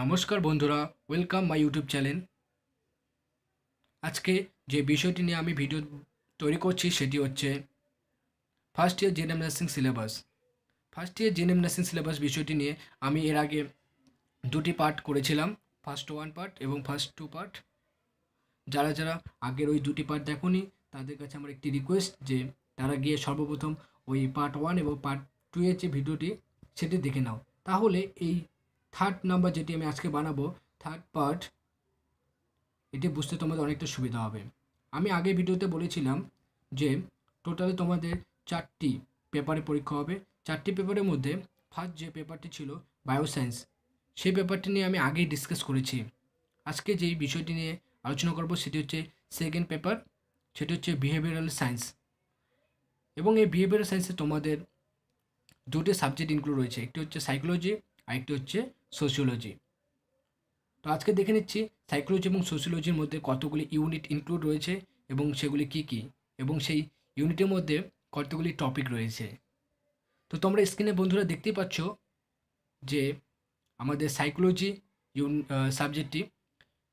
নমস্কার বন্ধুরা welcome my YouTube channel আজকে যে বিষয়টি নিয়ে আমি ভিডিও তৈরি করছি সেটি হচ্ছে first year GNM nursing syllabus first year GNM nursing syllabus বিষয়টি নিয়ে আমি এর আগে দুটি পার্ট করেছিলাম ফার্স্ট ওয়ান পার্ট এবং ফার্স্ট টু পার্ট যারা যারা আগের ওই দুটি পার্ট দেখনি তাদের কাছে আমার একটি রিকোয়েস্ট যে তারা গিয়ে সর্বপ্রথম ওই পার্ট ওয়ান এবং পার্ট টু এর যে ভিডিওটি সেটি দেখে নাও তাহলে এই থার্ড নাম্বার যেটি আমি আজকে বানাবো থার্ড পার্ট এটি বুঝতে তোমাদের অনেকটা সুবিধা হবে আমি আগে ভিডিওতে বলেছিলাম যে টোটালে তোমাদের চারটি পেপারে পরীক্ষা হবে চারটি পেপারের মধ্যে ফার্স্ট যে পেপারটি ছিল বায়োসায়েন্স সেই পেপারটি নিয়ে আমি আগেই ডিসকাস করেছি আজকে যেই বিষয়টি নিয়ে আলোচনা করব সেটি হচ্ছে সেকেন্ড পেপার সেটি হচ্ছে বিহেভিয়ারাল সায়েন্স এবং এই বিহেভিয়ারাল সায়েন্সে তোমাদের দুটি সাবজেক্ট ইনক্লুড রয়েছে একটি হচ্ছে সাইকোলজি আরেকটি হচ্ছে সোশিওলজি তো আজকে দেখে নিচ্ছি সাইকোলজি এবং সোশিওলজির মধ্যে কতগুলি ইউনিট ইনক্লুড রয়েছে এবং সেগুলি কি কি এবং সেই ইউনিটের মধ্যে কতগুলি টপিক রয়েছে তো তোমরা স্ক্রিনে বন্ধুরা দেখতেই পাচ্ছ যে আমাদের সাইকোলজি ইউন সাবজেক্টটি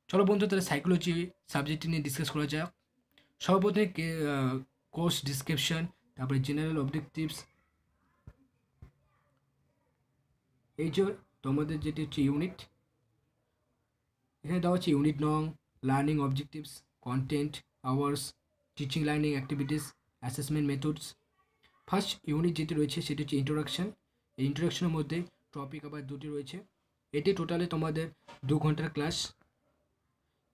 চলো বন্ধু তাহলে সাইকোলজি সাবজেক্টটি নিয়ে ডিসকাস করা যাক সর্বপ্রথমে কোর্স ডিসক্রিপশন তারপরে জেনারেল অবজেক্টিভস এই যে তোমাদের যেটি হচ্ছে ইউনিট এখানে দেওয়া হচ্ছে ইউনিট নং learning objectives content hours teaching learning activities assessment methods first unit যেটি রয়েছে সেটি হচ্ছে ইন্ট্রোডাকশান এই ইন্ট্রোডাকশনের মধ্যে টপিক আবার দুটি রয়েছে এটি টোটালে তোমাদের দু ঘন্টার ক্লাস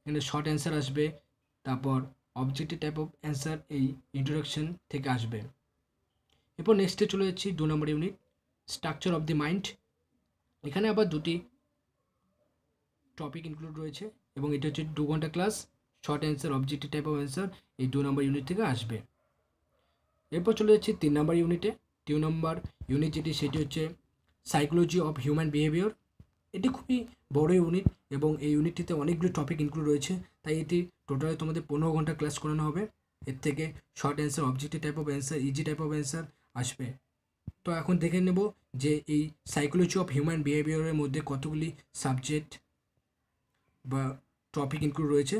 এখানে শর্ট অ্যান্সার আসবে তারপর অবজেক্টিভ টাইপ অফ অ্যান্সার এই ইন্ট্রোডাকশন থেকে আসবে এরপর নেক্সটে চলে যাচ্ছি দু number unit structure of the mind এখানে আবার দুটি টপিক ইনক্লুড রয়েছে এবং এটা হচ্ছে দু ঘন্টা class short answer objective type of answer এই দু নম্বর ইউনিট থেকে আসবে এরপর চলে যাচ্ছি তিন নম্বর ইউনিটে তিন নম্বর ইউনিট যেটি সেটি হচ্ছে সাইকোলজি অফ হিউম্যান বিহেভিয়ার এটি খুবই বড় ইউনিট এবং এই ইউনিটটিতে অনেকগুলি টপিক ইনক্লুড রয়েছে তাই এটি টোটালে তোমাদের পনেরো ঘন্টা ক্লাস করানো হবে এর থেকে short answer objective type of answer easy type of answer আসবে তো এখন দেখে নেব যে এই সাইকোলজি অফ হিউম্যান বিহেভিয়ারের মধ্যে কতগুলি সাবজেক্ট বা টপিক ইনক্লুড রয়েছে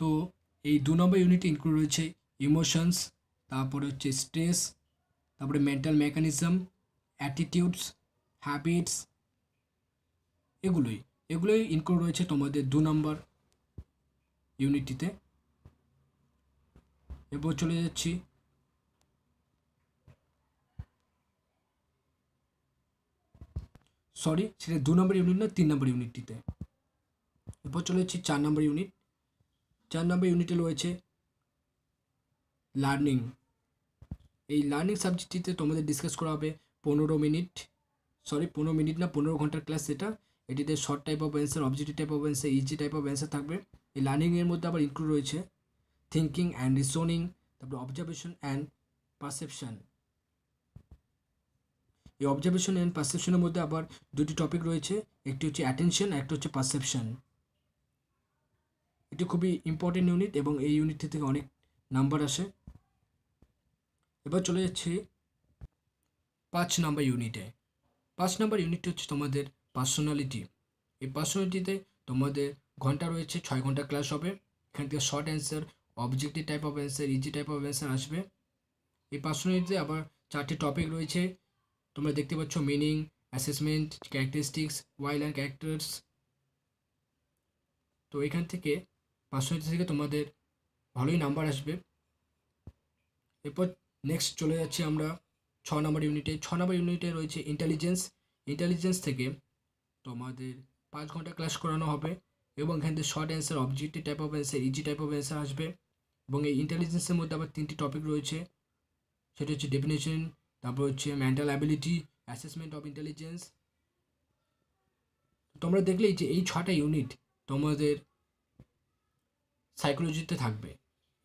তো এই দু নম্বর ইউনিটে ইনক্লুড রয়েছে ইমোশনস তারপরে হচ্ছে স্ট্রেস তারপরে মেন্টাল মেকানিজম অ্যাটিটিউডস হ্যাবিটস এগুলোই এগুলোই ইনক্লুড রয়েছে তোমাদের দু নম্বর ইউনিটিতে এরপর চলে যাচ্ছি সরি সেটা দু নম্বর ইউনিট না তিন নম্বর ইউনিটটিতে এরপর চলে যাচ্ছি চার নম্বর ইউনিট চার নম্বর ইউনিটে রয়েছে লার্নিং এই লার্নিং সাবজেক্টটিতে তোমাদের ডিসকাস করা হবে পনেরো মিনিট সরি পনেরো মিনিট না পনেরো ঘন্টার ক্লাস সেটা এটিতে short type of answer objective type of answer easy type of answer থাকবে এই লার্নিংয়ের মধ্যে আবার ইনক্লুড রয়েছে থিঙ্কিং অ্যান্ড রিসোনিং তারপরে অবজারভেশন অ্যান্ড পারসেপশান এই অবজারভেশন অ্যান্ড পারসেপশনের মধ্যে আবার দুটি টপিক রয়েছে একটি হচ্ছে অ্যাটেনশন একটা হচ্ছে পারসেপশন এটি খুবই ইম্পর্টেন্ট ইউনিট এবং এই ইউনিটটি থেকে অনেক নাম্বার আসে এবার চলে যাচ্ছে পাঁচ নাম্বার ইউনিটে পাঁচ নাম্বার ইউনিটটি হচ্ছে তোমাদের পার্সোনালিটি এই পার্সোনালিটিতে তোমাদের ঘন্টা রয়েছে ছয় ঘন্টা ক্লাস হবে এখান থেকে short answer objective type of answer easy type of answer আসবে এই পার্সোনালিটিতে আবার চারটি টপিক রয়েছে তোমরা দেখতে পাচ্ছ meaning assessment characteristics while and characters তো এখান থেকে পাঁচশো থেকে তোমাদের ভালোই নাম্বার আসবে এরপর নেক্সট চলে যাচ্ছি আমরা ছ নম্বর ইউনিটে ছ নম্বর ইউনিটে রয়েছে ইন্টেলিজেন্স ইন্টেলিজেন্স থেকে তোমাদের পাঁচ ঘন্টা ক্লাস করানো হবে এবং এখান থেকে short answer objective type of answer easy type of answer আসবে এবং এই ইন্টেলিজেন্সের মধ্যে আবার তিনটি টপিক রয়েছে সেটা হচ্ছে ডেফিনেশন তারপর হচ্ছে mental ability assessment of intelligence তোমরা দেখলেই যে এই ছটা ইউনিট তোমাদের সাইকোলজিতে থাকবে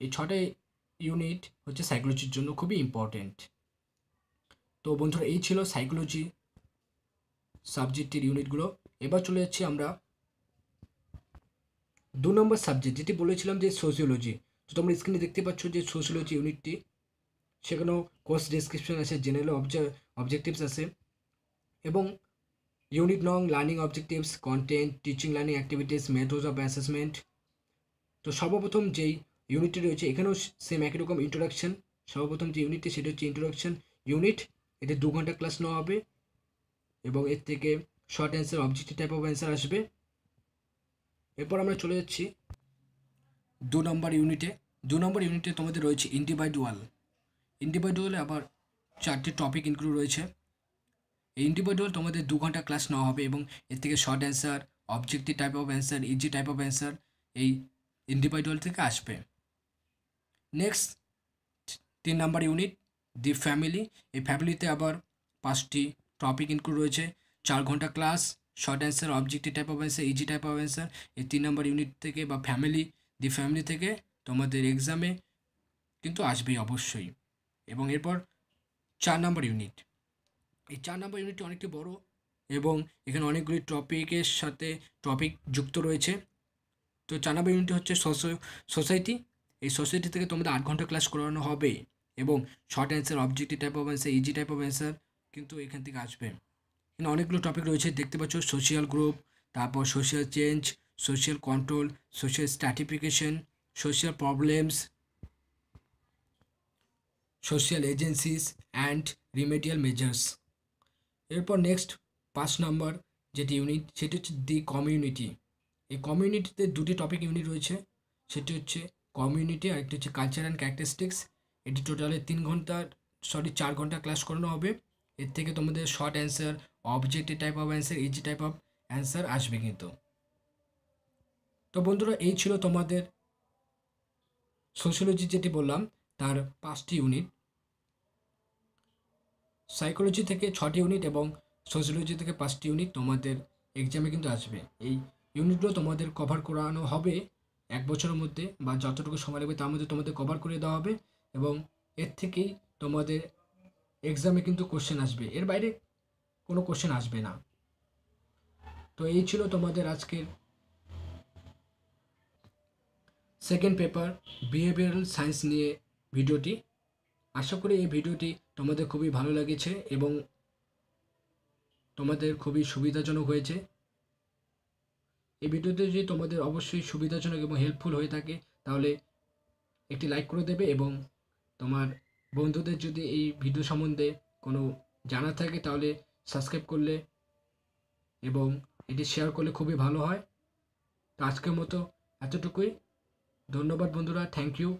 এই ছটা ইউনিট হচ্ছে সাইকোলজির জন্য খুবই ইম্পর্টেন্ট তো বন্ধুরা এই ছিল সাইকোলজি সাবজেক্টের ইউনিটগুলো এবার চলে যাচ্ছি আমরা দু নম্বর সাবজেক্ট যেটি বলেছিলাম যে সোশিওলজি তো তোমরা স্ক্রিনে দেখতে পাচ্ছ যে সোশিওলজি ইউনিটটি সেখানেও কোর্স ডিসক্রিপশন আছে জেনারেল অবজেক্টিভস আছে এবং ইউনিট নং learning objectives content teaching learning activities methods of assessment তো সর্বপ্রথম যেই ইউনিটটি রয়েছে এখানেও সেম একই রকম ইন্ট্রোডাকশন সর্বপ্রথম যে ইউনিটটি সেটা হচ্ছে ইন্ট্রোডাকশন ইউনিট এতে দু ঘন্টা ক্লাস নেওয়া হবে এবং এর থেকে short answer objective type of answer আসবে এরপর আমরা চলে যাচ্ছি দু নম্বর ইউনিটে দু নম্বর ইউনিটে তোমাদের রয়েছে ইন্ডিভিজুয়াল ইন্ডিভিজুয়ালে আবার চারটি টপিক ইনক্লুড রয়েছে এই ইন্ডিভিজুয়াল তোমাদের দু ঘন্টা ক্লাস নেওয়া হবে এবং এর থেকে short answer objective type of answer easy type of answer এই ইন্ডিভিজুয়াল থেকে আসবে নেক্সট তিন নাম্বার ইউনিট দি ফ্যামিলি এই ফ্যামিলিতে আবার পাঁচটি টপিক ইনক্লুড রয়েছে চার ঘন্টা class short answer objective type of answer easy type of answer এই তিন নাম্বার ইউনিট থেকে বা ফ্যামিলি দি ফ্যামিলি থেকে তোমাদের এক্সামে কিন্তু আসবেই অবশ্যই এবং এরপর চার নাম্বার ইউনিট এই চার নাম্বার ইউনিটটি অনেকটি বড় এবং এখানে অনেকগুলি টপিকের সাথে টপিক যুক্ত রয়েছে তো চার নাম্বার ইউনিট হচ্ছে সোসাইটি এই সোসাইটি থেকে তোমাদের আট ঘন্টা ক্লাস করানো হবে এবং short answer objective type of answer easy type of answer কিন্তু এখান থেকে আসবে এখানে অনেকগুলো টপিক রয়েছে দেখতে পাচ্ছ সোশিয়াল গ্রুপ তারপর social change social control social stratification social problems social agencies and remedial measures এরপর নেক্সট পাঁচ নম্বর যেটি ইউনিট সেটি হচ্ছে দি কমিউনিটি এই কমিউনিটিতে দুটি টপিক ইউনিট রয়েছে সেটি হচ্ছে কমিউনিটি আর একটি হচ্ছে কালচার অ্যান্ড ক্যারেক্টারিস্টিক্স এটি টোটালে তিন ঘন্টা সরি চার ঘন্টা ক্লাস করানো হবে এর থেকে তোমাদের short answer objective type of answer easy type of answer আসবে কিন্তু তো বন্ধুরা এই ছিল তোমাদের সোশ্যালজি যেটি বললাম তার পাঁচটি ইউনিট সাইকোলজি থেকে ছটি ইউনিট এবং সোশ্যালজি থেকে পাঁচটি ইউনিট তোমাদের এক্সামে কিন্তু আসবে এই ইউনিটগুলো তোমাদের কভার করানো হবে এক বছরের মধ্যে বা যতটুকু সময় লাগবে তার মধ্যে তোমাদের কভার করে দেওয়া হবে এবং এর থেকেই তোমাদের এক্সামে কিন্তু কোশ্চেন আসবে এর বাইরে কোনো কোশ্চেন আসবে না তো এই ছিল তোমাদের আজকের সেকেন্ড পেপার বিহেভিয়ারাল সায়েন্স নিয়ে ভিডিওটি আশা করি এই ভিডিওটি তোমাদের খুবই ভালো লেগেছে এবং তোমাদের খুবই সুবিধাজনক হয়েছে এই ভিডিওতে যদি তোমাদের অবশ্যই সুবিধাজনক এবং হেল্পফুল হয়ে থাকে তাহলে একটি লাইক করে দেবে এবং তোমার বন্ধুদের যদি এই ভিডিও সম্বন্ধে কোনো জানা থাকে তাহলে সাবস্ক্রাইব করলে এবং এটি শেয়ার করলে খুবই ভালো হয় তো আজকের মতো এতটুকুই ধন্যবাদ বন্ধুরা থ্যাংক ইউ